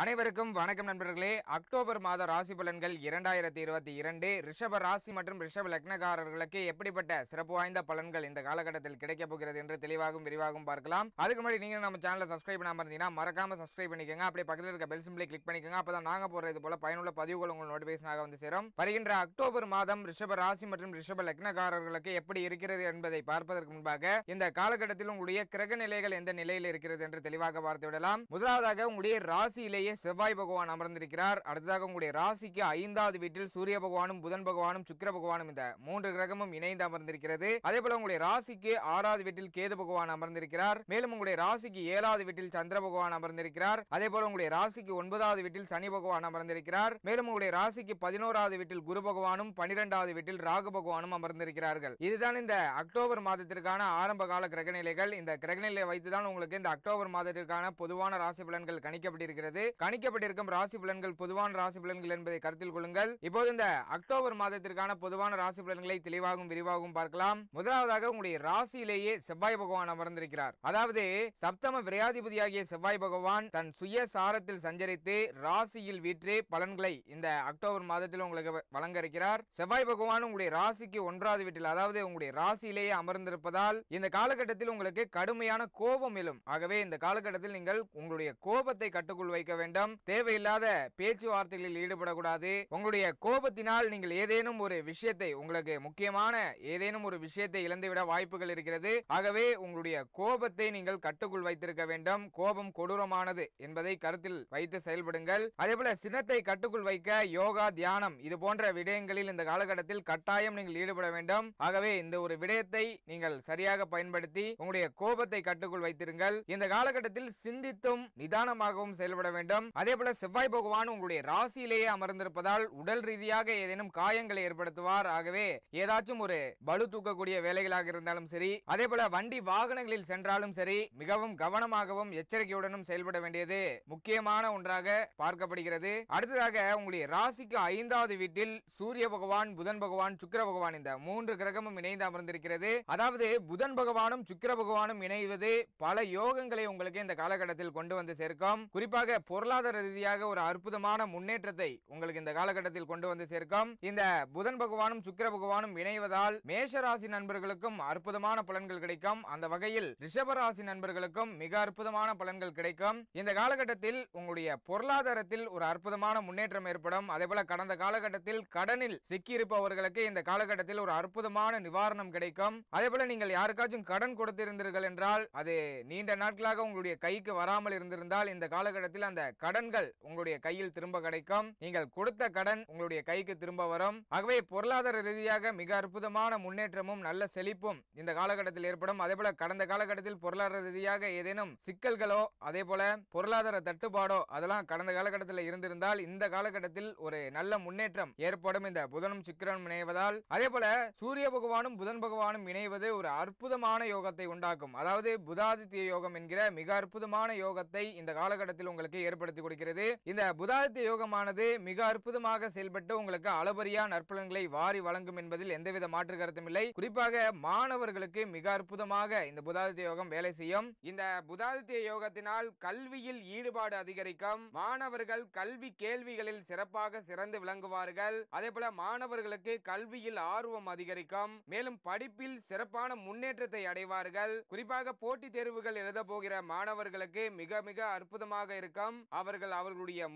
அனைவருக்கும் வணக்கம் நண்பர்களே அக்டோபர் மாத ராசி பலன்கள் இரண்டாயிரத்தி இருபத்தி இரண்டு ரிஷப ராசி மற்றும் ரிஷப லக்னகாரர்களுக்கு எப்படிப்பட்ட சிறப்பு வாய்ந்த பலன்கள் இந்த காலகட்டத்தில் கிடைக்கப் போகிறது என்று தெளிவாகவும் விரிவாகவும் பார்க்கலாம் அதுக்கு முன்னாடி நீங்க நம்ம சேனலை சப்ஸ்கிரைப் பண்ணாம இருந்தீங்கன்னா மறக்காம சப்ஸ்கிரைப் பண்ணிக்கோங்க அப்படி பக்கத்தில் இருக்க பெல் சிம்பிளை கிளிக் பண்ணிக்கோங்க அப்பதான் நாங்க போறது போல பயனுள்ள பதிவுகள் உங்களுக்கு நோட்டிபிகேஷனாக வந்து சேரும் வருகின்ற அக்டோபர் மாதம் ரிஷப ராசி மற்றும் ரிஷப லக்னகாரர்களுக்கு எப்படி இருக்கிறது என்பதை பார்ப்பதற்கு முன்பாக இந்த காலகட்டத்தில் உங்களுடைய கிரக நிலைகள் எந்த நிலையில் இருக்கிறது என்று தெளிவாக பார்த்து விடலாம் முதலாவதாக உங்களுடைய ராசியிலே வீட்டிலேயே செவ்வாய் பகவான் அமர்ந்திருக்கிறார் அடுத்ததாக உங்களுடைய ராசிக்கு ஐந்தாவது வீட்டில் சூரிய பகவானும் புதன் பகவானும் சுக்கிர பகவானும் இந்த மூன்று கிரகமும் இணைந்து அமர்ந்திருக்கிறது அதே போல உங்களுடைய ராசிக்கு ஆறாவது வீட்டில் கேது பகவான் அமர்ந்திருக்கிறார் மேலும் உங்களுடைய ராசிக்கு ஏழாவது வீட்டில் சந்திர பகவான் அமர்ந்திருக்கிறார் அதே போல உங்களுடைய ராசிக்கு ஒன்பதாவது வீட்டில் சனி பகவான் அமர்ந்திருக்கிறார் மேலும் உங்களுடைய ராசிக்கு பதினோராவது வீட்டில் குரு பகவானும் பனிரெண்டாவது வீட்டில் ராகு பகவானும் அமர்ந்திருக்கிறார்கள் இதுதான் இந்த அக்டோபர் மாதத்திற்கான ஆரம்ப கால கிரகநிலைகள் இந்த கிரகநிலையை வைத்துதான் உங்களுக்கு இந்த அக்டோபர் மாதத்திற்கான பொதுவான ராசி பலன்கள் கணிக்கப்பட்டிருக்கிறது கணிக்கப்பட்டிருக்கும் ராசி பலன்கள் பொதுவான ராசி பலன்கள் என்பதை கருத்தில் கொள்ளுங்கள் இப்போது இந்த அக்டோபர் மாதத்திற்கான பொதுவான ராசி பலன்களை தெளிவாகவும் விரிவாகவும் பார்க்கலாம் முதலாவதாக உங்களுடைய ராசியிலேயே செவ்வாய் பகவான் அமர்ந்திருக்கிறார் அதாவது சப்தம விரையாதிபதியாகிய செவ்வாய் பகவான் தன் சுய சாரத்தில் சஞ்சரித்து ராசியில் வீற்று பலன்களை இந்த அக்டோபர் மாதத்தில் உங்களுக்கு வழங்க இருக்கிறார் செவ்வாய் பகவான் உங்களுடைய ராசிக்கு ஒன்றாவது வீட்டில் அதாவது உங்களுடைய ராசியிலேயே அமர்ந்திருப்பதால் இந்த காலகட்டத்தில் உங்களுக்கு கடுமையான கோபம் எழும் ஆகவே இந்த காலகட்டத்தில் நீங்கள் உங்களுடைய கோபத்தை கட்டுக்குள் வைக்க வேண்டும் தேவையில்லாத பேச்சுவார்த்தைகளில் ஈடுபடக்கூடாது உங்களுடைய கோபத்தினால் நீங்கள் ஏதேனும் ஒரு விஷயத்தை உங்களுக்கு முக்கியமான ஏதேனும் ஒரு விஷயத்தை இழந்துவிட வாய்ப்புகள் இருக்கிறது ஆகவே உங்களுடைய கோபத்தை நீங்கள் கட்டுக்குள் வைத்திருக்க வேண்டும் கோபம் கொடூரமானது என்பதை கருத்தில் வைத்து செயல்படுங்கள் அதே போல சினத்தை கட்டுக்குள் வைக்க யோகா தியானம் இது போன்ற விடயங்களில் இந்த காலகட்டத்தில் கட்டாயம் நீங்கள் ஈடுபட வேண்டும் ஆகவே இந்த ஒரு விடயத்தை நீங்கள் சரியாக பயன்படுத்தி உங்களுடைய கோபத்தை கட்டுக்குள் வைத்திருங்கள் இந்த காலகட்டத்தில் சிந்தித்தும் நிதானமாகவும் செயல்பட வேண்டும் வேண்டும் அதே போல செவ்வாய் பகவான் உங்களுடைய ராசியிலேயே அமர்ந்திருப்பதால் உடல் ரீதியாக ஏதேனும் காயங்களை ஏற்படுத்துவார் ஆகவே ஏதாச்சும் ஒரு பலு தூக்கக்கூடிய வேலைகளாக இருந்தாலும் சரி அதே போல வண்டி வாகனங்களில் சென்றாலும் சரி மிகவும் கவனமாகவும் எச்சரிக்கையுடனும் செயல்பட வேண்டியது முக்கியமான ஒன்றாக பார்க்கப்படுகிறது அடுத்ததாக உங்களுடைய ராசிக்கு ஐந்தாவது வீட்டில் சூரிய பகவான் புதன் பகவான் சுக்கர பகவான் இந்த மூன்று கிரகமும் இணைந்து அமர்ந்திருக்கிறது அதாவது புதன் பகவானும் சுக்கர பகவானும் இணைவது பல யோகங்களை உங்களுக்கு இந்த காலகட்டத்தில் கொண்டு வந்து சேர்க்கும் குறிப்பாக பொருளாதார ரீதியாக ஒரு அற்புதமான முன்னேற்றத்தை உங்களுக்கு இந்த காலகட்டத்தில் கொண்டு வந்து சேர்க்கும் இந்த புதன் பகவானும் சுக்கிர பகவானும் இணைவதால் மேஷராசி நண்பர்களுக்கும் அற்புதமான பலன்கள் கிடைக்கும் அந்த வகையில் ரிஷபராசி நண்பர்களுக்கும் மிக அற்புதமான பலன்கள் கிடைக்கும் இந்த காலகட்டத்தில் உங்களுடைய பொருளாதாரத்தில் ஒரு அற்புதமான முன்னேற்றம் ஏற்படும் போல கடந்த காலகட்டத்தில் கடனில் சிக்கியிருப்பவர்களுக்கு இந்த காலகட்டத்தில் ஒரு அற்புதமான நிவாரணம் கிடைக்கும் அதேபோல நீங்கள் யாருக்காச்சும் கடன் கொடுத்திருந்தீர்கள் என்றால் அது நீண்ட நாட்களாக உங்களுடைய கைக்கு வராமல் இருந்திருந்தால் இந்த காலகட்டத்தில் அந்த கடன்கள் உங்களுடைய கையில் திரும்ப கிடைக்கும் நீங்கள் கொடுத்த கடன் உங்களுடைய கைக்கு திரும்ப வரும் ஆகவே பொருளாதார ரீதியாக மிக அற்புதமான முன்னேற்றமும் நல்ல செழிப்பும் இந்த காலகட்டத்தில் ஏற்படும் அதே போல கடந்த காலகட்டத்தில் பொருளாதார ரீதியாக ஏதேனும் சிக்கல்களோ அதே போல பொருளாதார தட்டுப்பாடோ அதெல்லாம் கடந்த காலகட்டத்தில் இருந்திருந்தால் இந்த காலகட்டத்தில் ஒரு நல்ல முன்னேற்றம் ஏற்படும் இந்த புதனும் சுக்கிரனும் இணைவதால் அதே போல சூரிய பகவானும் புதன் பகவானும் இணைவது ஒரு அற்புதமான யோகத்தை உண்டாக்கும் அதாவது புதாதித்ய யோகம் என்கிற மிக அற்புதமான யோகத்தை இந்த காலகட்டத்தில் உங்களுக்கு ஏற்படும் ஏற்படுத்தி கொடுக்கிறது இந்த புதாதித்த யோகமானது மிக அற்புதமாக செயல்பட்டு உங்களுக்கு அளபரியா நற்பலன்களை வாரி வழங்கும் என்பதில் எந்தவித மாற்று கருத்தும் இல்லை குறிப்பாக மாணவர்களுக்கு மிக அற்புதமாக இந்த புதாதித்த யோகம் வேலை செய்யும் இந்த புதாதித்ய யோகத்தினால் கல்வியில் ஈடுபாடு அதிகரிக்கும் மாணவர்கள் கல்வி கேள்விகளில் சிறப்பாக சிறந்து விளங்குவார்கள் அதே போல மாணவர்களுக்கு கல்வியில் ஆர்வம் அதிகரிக்கும் மேலும் படிப்பில் சிறப்பான முன்னேற்றத்தை அடைவார்கள் குறிப்பாக போட்டித் தேர்வுகள் எழுத போகிற மாணவர்களுக்கு மிக மிக அற்புதமாக இருக்கும் அவர்கள் அவர்களுடைய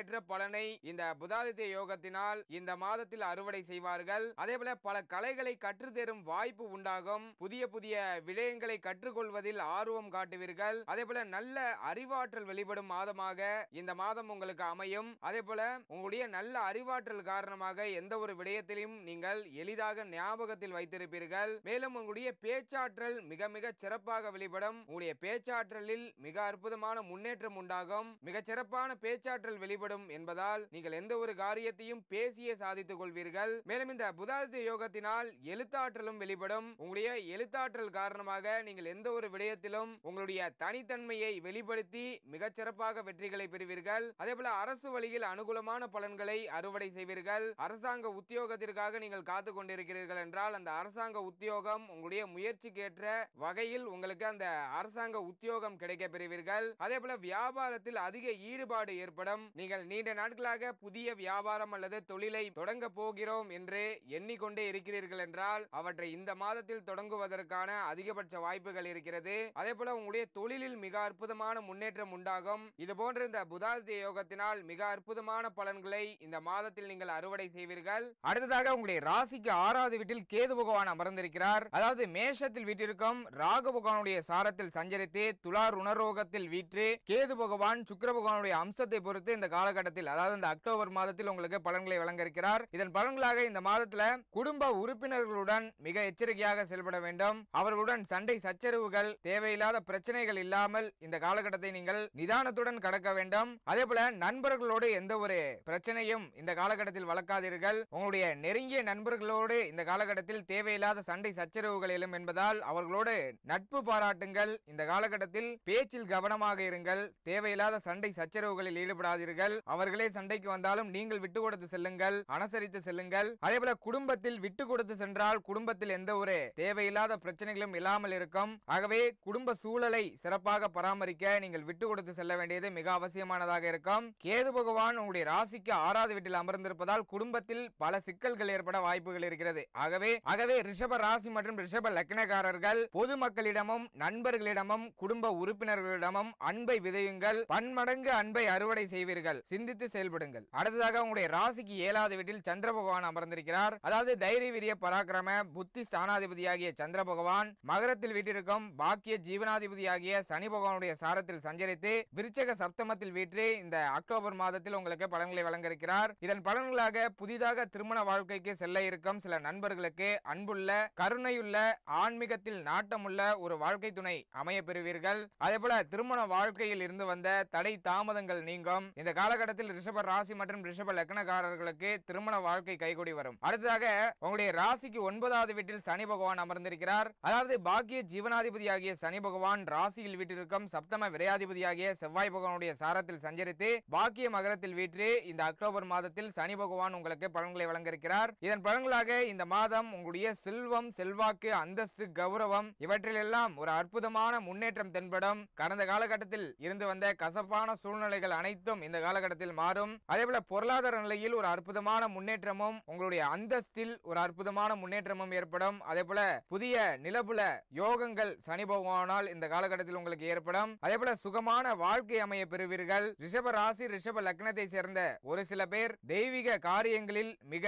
ஏற்ற பலனை இந்த புதாதித்ய யோகத்தினால் இந்த மாதத்தில் அறுவடை செய்வார்கள் போல பல கலைகளை கற்று தரும் வாய்ப்பு உண்டாகும் புதிய புதிய விடயங்களை கற்றுக்கொள்வதில் ஆர்வம் காட்டுவீர்கள் அதே போல நல்ல அறிவாற்றல் வெளிப்படும் மாதமாக இந்த மாதம் உங்களுக்கு அமையும் அதே போல உங்களுடைய நல்ல அறிவாற்றல் காரணமாக எந்த ஒரு விடயத்திலும் நீங்கள் எளிதாக ஞாபகத்தில் வைத்திருப்பீர்கள் மேலும் உங்களுடைய பேச்சாற்றல் மிக மிக சிறப்பாக வெளிப்படும் உங்களுடைய பேச்சாற்றலில் மிக அற்புதமான முன்னேற்றம் உண்டாகும் மிகச்சிறப்பான பேச்சாற்றல் வெளிப்படும் என்பதால் நீங்கள் எந்த ஒரு காரியத்தையும் பேசியே சாதித்துக் கொள்வீர்கள் மேலும் இந்த புதாதித்த யோகத்தினால் எழுத்தாற்றலும் வெளிப்படும் உங்களுடைய எழுத்தாற்றல் காரணமாக நீங்கள் எந்த ஒரு விடயத்திலும் உங்களுடைய தனித்தன்மையை வெளிப்படுத்தி மிகச்சிறப்பாக வெற்றிகளை பெறுவீர்கள் அதே போல அரசு வழியில் அனுகூலமான பலன்களை அறுவடை செய்வீர்கள் அரசாங்க உத்தியோகத்திற்காக நீங்கள் காத்து கொண்டிருக்கிறீர்கள் என்றால் அந்த அரசாங்க உத்தியோகம் உங்களுடைய முயற்சிக்கேற்ற வகையில் உங்களுக்கு அந்த அரசாங்க உத்தியோகம் கிடைக்க பெறுவீர்கள் அதே போல வியாபாரத்தில் அதிக ஈடுபாடு ஏற்படும் நீங்கள் நீண்ட நாட்களாக புதிய வியாபாரம் அல்லது தொழிலை தொடங்க போகிறோம் என்று எண்ணிக்கொண்டே இருக்கிறீர்கள் என்றால் அவற்றை இந்த மாதத்தில் தொடங்குவதற்கான அதிகபட்ச வாய்ப்புகள் இருக்கிறது அதே போல உங்களுடைய தொழிலில் மிக அற்புதமான முன்னேற்றம் உண்டாகும் இது போன்ற இந்த புதாதித்ய யோகத்தினால் மிக அற்புதமான பலன்களை இந்த மாதத்தில் நீங்கள் அறுவடை செய்வீர்கள் அடுத்ததாக உங்களுடைய ராசிக்கு ஆறாவது வீட்டில் கேது பகவான் அமர்ந்திருக்கிறார் அதாவது மேஷத்தில் வீட்டிற்கும் ராகு பகவானுடைய சாரத்தில் சஞ்சரித்து துளார் உணர்வோகத்தில் வீற்று கேது பகவான் சுக்கர பகவானுடைய அம்சத்தை பொறுத்து இந்த காலகட்டத்தில் அதாவது இந்த அக்டோபர் மாதத்தில் உங்களுக்கு பலன்களை வழங்க இருக்கிறார் இதன் பலன்களாக இந்த மாதத்துல குடும்ப உறுப்பினர்களுடன் மிக எச்சரிக்கையாக செயல்பட வேண்டும் அவர்களுடன் சண்டை சச்சரவுகள் தேவையில்லாத பிரச்சனைகள் இல்லாமல் இந்த காலகட்டத்தை நீங்கள் நிதானத்துடன் கடக்க வேண்டும் அதே போல நண்பர்களோடு எந்த ஒரு பிரச்சனையும் இந்த காலகட்டத்தில் வளர்க்காதீர்கள் உங்களுடைய நெருங்கிய நண்பர்களோடு இந்த காலகட்டத்தில் தேவையில்லாத சண்டை சச்சரவுகள் எழும் என்பதால் அவர்களோடு நட்பு பாராட்டுங்கள் இந்த காலகட்டத்தில் பேச்சில் கவனமாக இருங்கள் தேவையில்லாத சண்டை சச்சரவுகளில் ஈடுபடாதீர்கள் அவர்களே சண்டைக்கு வந்தாலும் நீங்கள் விட்டு கொடுத்து செல்லுங்கள் அனுசரித்து செல்லுங்கள் அதே போல குடும்பத்தில் விட்டு கொடுத்து சென்றால் குடும்பத்தில் எந்த ஒரு தேவையில்லாத பிரச்சனைகளும் இல்லாமல் இருக்கும் ஆகவே குடும்ப சூழலை சிறப்பாக பராமரிக்க நீங்கள் விட்டு கொடுத்து செல்ல வேண்டியது மிக அவசியமானதாக இருக்கும் கேது பகவான் உங்களுடைய ராசிக்கு ஆறாவது வீட்டில் அமர்ந்திருப்பதால் குடும்பத்தில் பல சிக்கல்கள் ஏற்பட வாய்ப்புகள் இருக்கிறது ஆகவே ஆகவே ரிஷப ராசி மற்றும் ரிஷப லக்னக்காரர்கள் பொதுமக்களிடமும் நண்பர்களிடமும் குடும்ப உறுப்பினர்களிடமும் அன்பை விதையுங்கள் பன்ம மடங்கு அன்பை அறுவடை செய்வீர்கள் சிந்தித்து செயல்படுங்கள் அடுத்ததாக உங்களுடைய ராசிக்கு ஏழாவது வீட்டில் சந்திர பகவான் அமர்ந்திருக்கிறார் அதாவது தைரிய விரிய பராக்கிரம புத்தி ஸ்தானாதிபதி ஆகிய சந்திர பகவான் மகரத்தில் வீட்டிற்கும் பாக்கிய ஜீவனாதிபதி ஆகிய சனி பகவானுடைய சாரத்தில் சஞ்சரித்து விருச்சக சப்தமத்தில் வீற்று இந்த அக்டோபர் மாதத்தில் உங்களுக்கு பலன்களை வழங்க இருக்கிறார் இதன் பலன்களாக புதிதாக திருமண வாழ்க்கைக்கு செல்ல இருக்கும் சில நண்பர்களுக்கு அன்புள்ள கருணையுள்ள ஆன்மீகத்தில் நாட்டமுள்ள ஒரு வாழ்க்கை துணை அமைய பெறுவீர்கள் அதே போல திருமண வாழ்க்கையில் இருந்து வந்த தடை தடை தாமதங்கள் நீங்கும் இந்த காலகட்டத்தில் ரிஷப ராசி மற்றும் ரிஷப லக்னக்காரர்களுக்கு திருமண வாழ்க்கை கைகூடி வரும் அடுத்ததாக உங்களுடைய ராசிக்கு ஒன்பதாவது வீட்டில் சனி பகவான் அமர்ந்திருக்கிறார் அதாவது பாக்கிய ஜீவனாதிபதி ஆகிய சனி பகவான் ராசியில் வீட்டிற்கும் சப்தம விரையாதிபதி ஆகிய செவ்வாய் பகவானுடைய சாரத்தில் சஞ்சரித்து பாக்கிய மகரத்தில் வீற்று இந்த அக்டோபர் மாதத்தில் சனி பகவான் உங்களுக்கு பலன்களை வழங்கியிருக்கிறார் இதன் பலன்களாக இந்த மாதம் உங்களுடைய செல்வம் செல்வாக்கு அந்தஸ்து கௌரவம் இவற்றிலெல்லாம் ஒரு அற்புதமான முன்னேற்றம் தென்படும் கடந்த காலகட்டத்தில் இருந்து வந்த கசப்பா சாதகமான சூழ்நிலைகள் அனைத்தும் இந்த காலகட்டத்தில் மாறும் அதேபோல பொருளாதார நிலையில் ஒரு அற்புதமான முன்னேற்றமும் உங்களுடைய அந்தஸ்தில் ஒரு அற்புதமான முன்னேற்றமும் ஏற்படும் அதே போல புதிய நிலபுல யோகங்கள் சனி போகமானால் இந்த காலகட்டத்தில் உங்களுக்கு ஏற்படும் அதே போல சுகமான வாழ்க்கை அமைய பெறுவீர்கள் ரிஷப ராசி ரிஷப லக்னத்தை சேர்ந்த ஒரு சில பேர் தெய்வீக காரியங்களில் மிக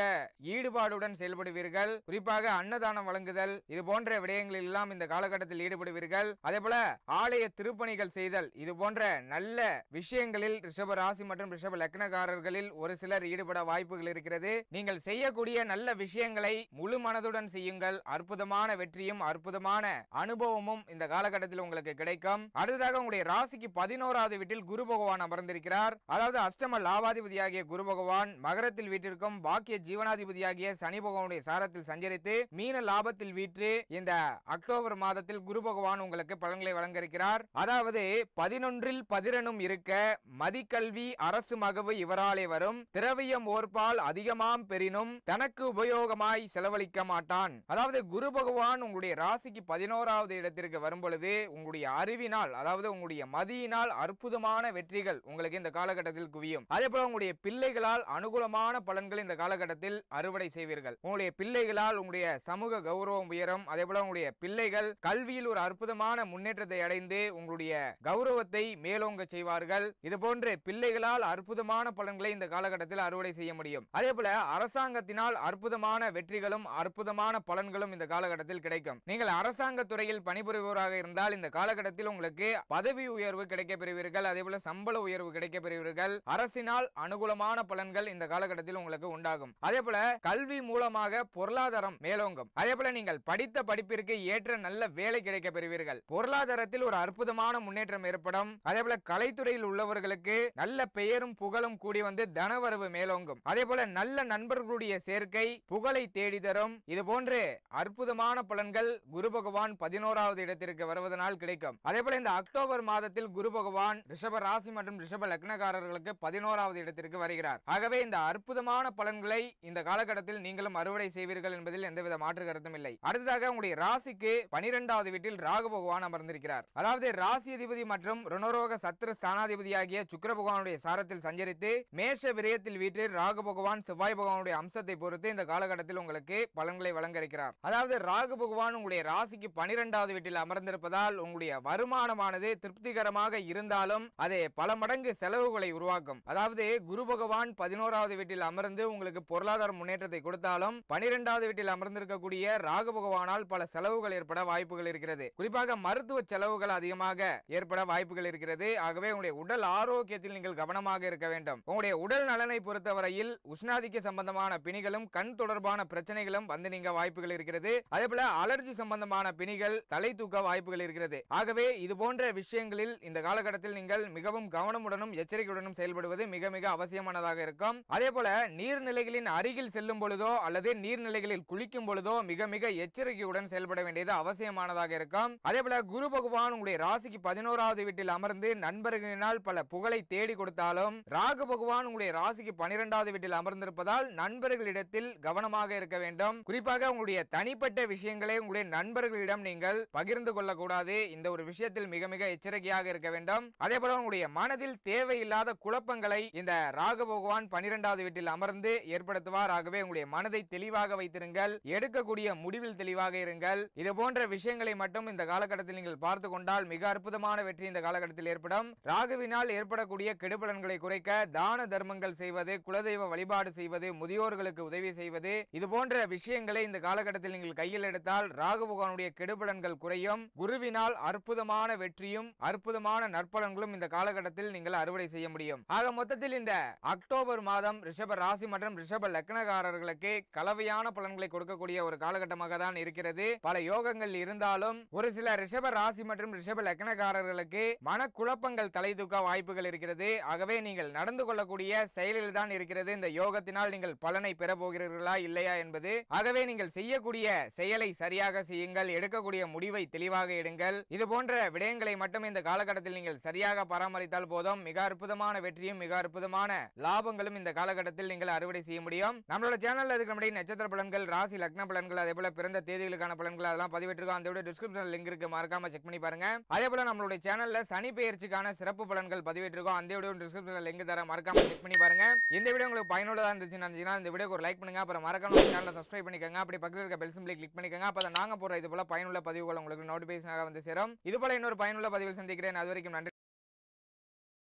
ஈடுபாடுடன் செயல்படுவீர்கள் குறிப்பாக அன்னதானம் வழங்குதல் இது போன்ற விடயங்களில் எல்லாம் இந்த காலகட்டத்தில் ஈடுபடுவீர்கள் அதே போல ஆலய திருப்பணிகள் செய்தல் இது போன்ற நல்ல விஷயங்களில் ரிஷப ராசி மற்றும் ரிஷப லக்னகாரர்களில் ஒரு சிலர் ஈடுபட வாய்ப்புகள் இருக்கிறது நீங்கள் செய்யக்கூடிய நல்ல விஷயங்களை முழு மனதுடன் செய்யுங்கள் அற்புதமான வெற்றியும் அற்புதமான அனுபவமும் இந்த காலகட்டத்தில் உங்களுக்கு கிடைக்கும் அடுத்ததாக உங்களுடைய ராசிக்கு பதினோராவது வீட்டில் குரு பகவான் அமர்ந்திருக்கிறார் அதாவது அஷ்டம லாபாதிபதியாகிய குரு பகவான் மகரத்தில் வீட்டிற்கும் பாக்கிய ஜீவனாதிபதியாகிய சனி பகவானுடைய சாரத்தில் சஞ்சரித்து மீன லாபத்தில் வீற்று இந்த அக்டோபர் மாதத்தில் குரு பகவான் உங்களுக்கு பலன்களை வழங்க இருக்கிறார் அதாவது பதினொன்றில் பதிரெனும் இருக்க மதிக்கல்வி அரசு மகவு இவராலே வரும் திரவியம் ஓர்பால் அதிகமாம் பெறினும் தனக்கு உபயோகமாய் செலவழிக்க மாட்டான் அதாவது குரு பகவான் உங்களுடைய ராசிக்கு பதினோராவது இடத்திற்கு வரும் பொழுது உங்களுடைய அறிவினால் அதாவது உங்களுடைய மதியினால் அற்புதமான வெற்றிகள் உங்களுக்கு இந்த காலகட்டத்தில் குவியும் அதே போல உங்களுடைய பிள்ளைகளால் அனுகூலமான பலன்கள் இந்த காலகட்டத்தில் அறுவடை செய்வீர்கள் உங்களுடைய பிள்ளைகளால் உங்களுடைய சமூக கௌரவம் உயரும் அதே போல உங்களுடைய பிள்ளைகள் கல்வியில் ஒரு அற்புதமான முன்னேற்றத்தை அடைந்து உங்களுடைய கௌரவத்தை மேலோங்க செய்வார் செய்வார்கள் இது இதுபோன்று பிள்ளைகளால் அற்புதமான பலன்களை இந்த காலகட்டத்தில் அறுவடை செய்ய முடியும் அதே போல அரசாங்கத்தினால் அற்புதமான வெற்றிகளும் அற்புதமான பலன்களும் இந்த காலகட்டத்தில் கிடைக்கும் நீங்கள் அரசாங்க துறையில் பணிபுரிபவராக இருந்தால் இந்த காலகட்டத்தில் உங்களுக்கு பதவி உயர்வு கிடைக்க பெறுவீர்கள் அதே போல சம்பள உயர்வு கிடைக்க பெறுவீர்கள் அரசினால் அனுகூலமான பலன்கள் இந்த காலகட்டத்தில் உங்களுக்கு உண்டாகும் அதே போல கல்வி மூலமாக பொருளாதாரம் மேலோங்கும் அதே போல நீங்கள் படித்த படிப்பிற்கு ஏற்ற நல்ல வேலை கிடைக்க பெறுவீர்கள் பொருளாதாரத்தில் ஒரு அற்புதமான முன்னேற்றம் ஏற்படும் அதே போல கலைத்து கலைத்துறையில் உள்ளவர்களுக்கு நல்ல பெயரும் புகழும் கூடி வந்து தனவரவு மேலோங்கும் அதே போல நல்ல நண்பர்களுடைய சேர்க்கை புகழை தேடி தரும் இது போன்று அற்புதமான பலன்கள் குரு பகவான் பதினோராவது இடத்திற்கு வருவதனால் கிடைக்கும் அதே போல இந்த அக்டோபர் மாதத்தில் குரு பகவான் ரிஷப ராசி மற்றும் ரிஷப லக்னக்காரர்களுக்கு பதினோராவது இடத்திற்கு வருகிறார் ஆகவே இந்த அற்புதமான பலன்களை இந்த காலகட்டத்தில் நீங்களும் அறுவடை செய்வீர்கள் என்பதில் எந்தவித மாற்று கருத்தும் இல்லை அடுத்ததாக உங்களுடைய ராசிக்கு பனிரெண்டாவது வீட்டில் ராகு பகவான் அமர்ந்திருக்கிறார் அதாவது ராசி அதிபதி மற்றும் ருணரோக சத்திர ஸ்தானாதிபதியாகிய சுக்கர பகவானுடைய சாரத்தில் சஞ்சரித்து மேஷ விரயத்தில் ராகு பகவான் செவ்வாய் பகவானுடைய அம்சத்தை பொறுத்து இந்த காலகட்டத்தில் உங்களுக்கு பலன்களை வழங்க இருக்கிறார் அதாவது ராகு பகவான் உங்களுடைய ராசிக்கு பனிரெண்டாவது வீட்டில் அமர்ந்திருப்பதால் உங்களுடைய வருமானமானது திருப்திகரமாக இருந்தாலும் பல மடங்கு செலவுகளை உருவாக்கும் அதாவது குரு பகவான் பதினோராவது வீட்டில் அமர்ந்து உங்களுக்கு பொருளாதார முன்னேற்றத்தை கொடுத்தாலும் பனிரெண்டாவது வீட்டில் அமர்ந்திருக்கக்கூடிய ராகு பகவானால் பல செலவுகள் ஏற்பட வாய்ப்புகள் இருக்கிறது குறிப்பாக மருத்துவ செலவுகள் அதிகமாக ஏற்பட வாய்ப்புகள் இருக்கிறது ஆகவே உங்களுடைய உடல் ஆரோக்கியத்தில் நீங்கள் கவனமாக இருக்க வேண்டும் உங்களுடைய உடல் நலனை பொறுத்தவரையில் உஷ்ணாதிக்க சம்பந்தமான பிணிகளும் கண் தொடர்பான பிரச்சனைகளும் வந்து நீங்க வாய்ப்புகள் இருக்கிறது அதே போல அலர்ஜி சம்பந்தமான பிணிகள் தலை தூக்க வாய்ப்புகள் இருக்கிறது ஆகவே இது போன்ற விஷயங்களில் இந்த காலகட்டத்தில் நீங்கள் மிகவும் கவனமுடனும் எச்சரிக்கையுடனும் செயல்படுவது மிக மிக அவசியமானதாக இருக்கும் அதே போல நீர்நிலைகளின் அருகில் செல்லும் பொழுதோ அல்லது நீர்நிலைகளில் குளிக்கும் பொழுதோ மிக மிக எச்சரிக்கையுடன் செயல்பட வேண்டியது அவசியமானதாக இருக்கும் அதே போல குரு பகவான் உங்களுடைய ராசிக்கு பதினோராவது வீட்டில் அமர்ந்து நண்பர்கள் பலனினால் பல புகழை தேடி கொடுத்தாலும் ராகு பகவான் உங்களுடைய ராசிக்கு பனிரெண்டாவது வீட்டில் அமர்ந்திருப்பதால் நண்பர்களிடத்தில் கவனமாக இருக்க வேண்டும் குறிப்பாக உங்களுடைய தனிப்பட்ட விஷயங்களை உங்களுடைய நண்பர்களிடம் நீங்கள் பகிர்ந்து கொள்ளக்கூடாது இந்த ஒரு விஷயத்தில் மிக மிக எச்சரிக்கையாக இருக்க வேண்டும் அதே போல உங்களுடைய மனதில் தேவையில்லாத குழப்பங்களை இந்த ராகு பகவான் பனிரெண்டாவது வீட்டில் அமர்ந்து ஏற்படுத்துவார் ஆகவே உங்களுடைய மனதை தெளிவாக வைத்திருங்கள் எடுக்கக்கூடிய முடிவில் தெளிவாக இருங்கள் இது போன்ற விஷயங்களை மட்டும் இந்த காலகட்டத்தில் நீங்கள் பார்த்துக் கொண்டால் மிக அற்புதமான வெற்றி இந்த காலகட்டத்தில் ஏற்படும் ராகுவினால் ஏற்படக்கூடிய கெடுபலன்களை குறைக்க தான தர்மங்கள் செய்வது குலதெய்வ வழிபாடு செய்வது முதியோர்களுக்கு உதவி செய்வது இது போன்ற விஷயங்களை இந்த காலகட்டத்தில் நீங்கள் கையில் எடுத்தால் ராகு பகவானுடைய கெடுபலன்கள் குறையும் குருவினால் அற்புதமான வெற்றியும் அற்புதமான நற்பலன்களும் இந்த காலகட்டத்தில் நீங்கள் அறுவடை செய்ய முடியும் ஆக மொத்தத்தில் இந்த அக்டோபர் மாதம் ரிஷப ராசி மற்றும் ரிஷப லக்னகாரர்களுக்கு கலவையான பலன்களை கொடுக்கக்கூடிய ஒரு காலகட்டமாக தான் இருக்கிறது பல யோகங்கள் இருந்தாலும் ஒரு சில ரிஷப ராசி மற்றும் ரிஷப லக்னகாரர்களுக்கு மனக்குழப்பங்கள் தலை தலை தூக்க வாய்ப்புகள் இருக்கிறது ஆகவே நீங்கள் நடந்து கொள்ளக்கூடிய செயலில் இருக்கிறது இந்த யோகத்தினால் நீங்கள் பலனை பெறப்போகிறீர்களா இல்லையா என்பது ஆகவே நீங்கள் செய்யக்கூடிய செயலை சரியாக செய்யுங்கள் எடுக்கக்கூடிய முடிவை தெளிவாக எடுங்கள் இது போன்ற விடயங்களை மட்டும் இந்த காலகட்டத்தில் நீங்கள் சரியாக பராமரித்தால் போதும் மிக அற்புதமான வெற்றியும் மிக அற்புதமான லாபங்களும் இந்த காலகட்டத்தில் நீங்கள் அறுவடை செய்ய முடியும் நம்மளோட சேனல்ல இருக்கிற முன்னாடி நட்சத்திர பலன்கள் ராசி லக்ன பலன்கள் அதே போல பிறந்த தேதிகளுக்கான பலன்கள் அதெல்லாம் பதிவிட்டிருக்கோம் அந்த விட டிஸ்கிரிப்ஷன் லிங்க் இருக்கு மறக்காம செக் பண்ணி பாருங்க அதே போல நம்மளுடைய சேனல்ல சனி பெயர்ச்சிக்கான சிறப்பு சிறப்பு பலன்கள் பதிவிட்டிருக்கோம் அந்த வீடியோ டிஸ்கிரிப்ஷன்ல லிங்க் தர மறக்காம செக் பண்ணி பாருங்க இந்த வீடியோ உங்களுக்கு பயனுள்ளதாக இருந்துச்சுன்னா இந்த வீடியோக்கு ஒரு லைக் பண்ணுங்க அப்புறம் மறக்காம சேனலை சப்ஸ்கிரைப் பண்ணிக்கோங்க அப்படி பக்கத்தில் இருக்க பெல் சிம்பிளை கிளிக் பண்ணிக்கோங்க அப்போ நாங்க போற இது போல பயனுள்ள பதிவுகள் உங்களுக்கு நோட்டிபிகேஷனாக வந்து சேரும் இது போல இன்னொரு பயனுள்ள பதிவில் சந்திக்கிறேன் அது வரைக்கும் நன்றி